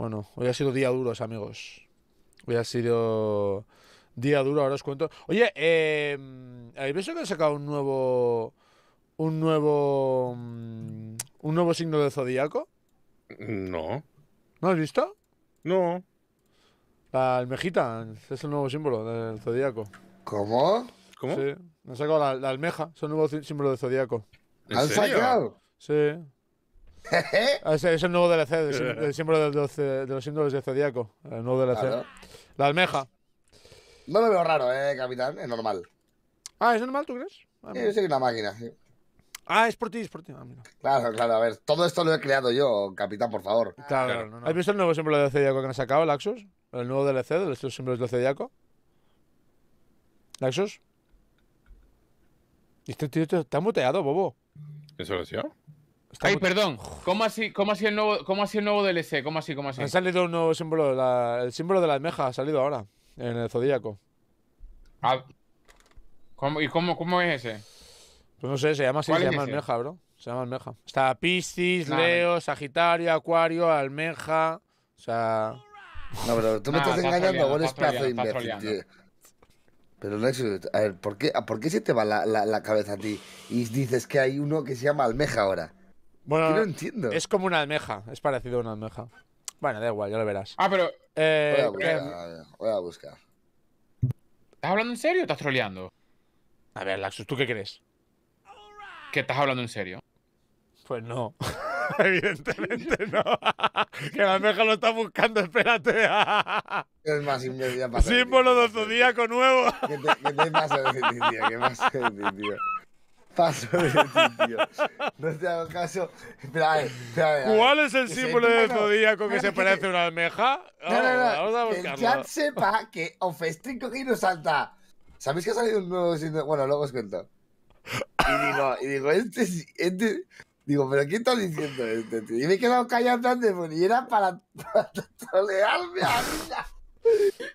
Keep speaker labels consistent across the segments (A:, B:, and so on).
A: Bueno, hoy ha sido día duros, amigos. Hoy ha sido día duro, ahora os cuento. Oye, eh, ¿habéis visto que han sacado un nuevo. un nuevo. Mm, un nuevo signo del zodiaco? No. ¿No has visto? No. La almejita es el nuevo símbolo del zodiaco. ¿Cómo? ¿Cómo? Sí, han sacado la, almeja, es el nuevo símbolo del zodiaco. ¿Han sacado? Sí. Ah, es, es, el nuevo DLC el el símbolo de los símbolos de Zodíaco. El nuevo DLC. La almeja.
B: No lo veo raro, eh, capitán. Es normal. Ah, ¿es normal, tú crees? Ah, sí, yo una máquina. Ah,
A: es por ti, es por ti. Ah,
B: claro, claro, a ver, todo esto lo he creado yo, capitán, por favor. Claro, ¿Has
A: visto el nuevo símbolo de Zodíaco que han sacado, Laxus? El nuevo DLC de los símbolos del Zodíaco. ¿Laxus? Este tío está muteado, bobo. ¿Eso lo Ay, perdón. ¿Cómo así, cómo, así el nuevo, ¿Cómo así el nuevo DLC? ¿Cómo así, cómo así? salido un nuevo símbolo. el símbolo de la almeja ha salido ahora. En el Zodíaco. Ah, ¿cómo, ¿Y cómo, cómo es ese? Pues no sé, se llama así, se llama almeja, bro. Se llama almeja. Está Piscis, Leo, Sagitario, Acuario, almeja. O sea.
B: No, pero tú me estás engañando, vos eres de Pero no es. A ver, ¿por qué, ¿por qué se te va la, la cabeza a ti? Y dices que hay uno que se llama almeja ahora.
A: Bueno, entiendo. Es como una almeja, es parecido a una almeja. Bueno, da igual, ya lo verás. Ah, pero. Eh,
B: voy, a buscar,
A: ¿Estás hablando en serio o estás troleando? A ver, Laxus, ¿tú qué crees? ¿Que estás hablando en serio? Pues no. Evidentemente no. que la almeja
B: lo está buscando, espérate. es más imbécil. Símbolo de tu con nuevo. ¿Qué te, pasa tío? ¿Qué pasa tío? Paso de ti, tío. No te hago caso. ¿Cuál es el símbolo de tu zodíaco que se parece a una almeja? No, no, no. que el chat sepa que Ofestrico Giro salta ¿Sabéis que ha salido un nuevo símbolo? Bueno, luego os cuento. Y digo, este, este, Digo, ¿pero ¿qué está diciendo este? tío? Y me he quedado callando antes, demonio y era para, para trolearme a mí.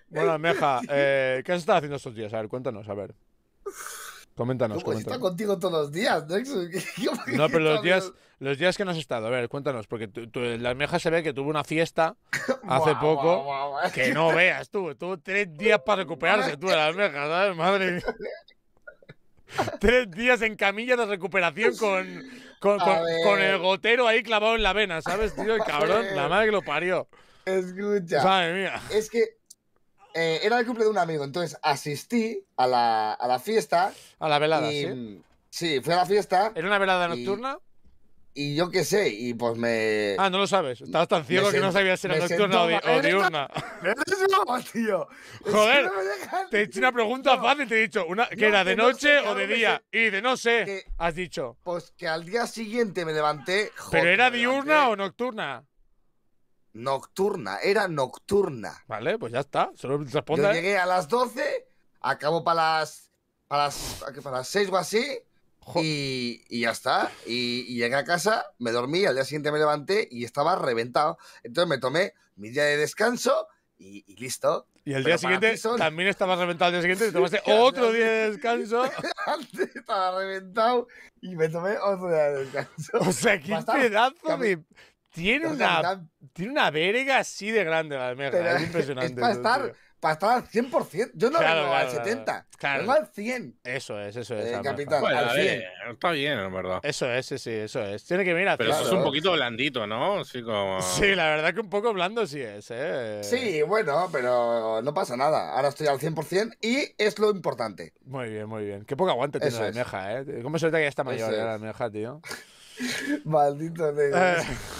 A: Bueno, almeja eh, ¿qué has estado haciendo estos días? A ver, cuéntanos, a ver. Coméntanos, ¿Cómo Está
B: contigo todos los días,
A: No, pero los días, los días que no has estado, a ver, cuéntanos, porque la almeja se ve que tuvo una fiesta hace poco. que no veas tú, tuvo tres días para recuperarse tú la almeja, ¿sabes? Madre mía. Tres días en camilla de recuperación con, con, el gotero ahí clavado en la vena, ¿sabes, tío? El cabrón, la madre que lo parió.
B: Escucha. Madre mía. Es que eh, era el cumple de un amigo, entonces asistí a la, a la fiesta. A la velada, sí. Sí, fui a la fiesta. ¿Era una velada nocturna? Y yo qué sé, y pues me. Ah, no
A: lo sabes. Estabas tan ciego que no sabías si era nocturna o, diurna.
B: ¿Eres tío? Joder,
A: te he hecho una pregunta fácil, te he dicho. Una, ¿Que era de noche o de día?
B: Y de no sé, has dicho. Pues que al día siguiente me levanté. ¿Pero era diurna o nocturna? Nocturna, era nocturna. Vale, pues ya está. Solo responde. Yo llegué a las 12, acabo para las, para las, para 6 o así. Y, y, ya está. Y, llegué a casa, me dormí, al día siguiente me levanté y estaba reventado. Entonces me tomé mi día de descanso y, listo. Y el día siguiente
A: también estaba reventado. El día siguiente
B: tomaste otro día de descanso. estaba reventado y me tomé otro día de descanso. O sea, qué pedazo de,
A: tiene una, tiene una verga así de grande la almeja. es impresionante. Es para estar,
B: estar al 100%.
A: Yo no claro, vengo al 70. Claro. al 100. Eso es, eso es. Eh, capitán, al 100. está bien, en verdad. Eso es, sí, sí, eso es. Tiene que venir a Pero eso es un poquito blandito, ¿no? Así como... Sí, la verdad que un poco blando sí es. ¿eh?
B: Sí, bueno, pero no pasa nada. Ahora estoy al 100% y es
A: lo importante. Muy bien, muy bien. Qué poco aguante tiene la almeja, ¿eh? ¿Cómo se nota que ya está mayor eh, la almeja, tío?
B: Maldito negro.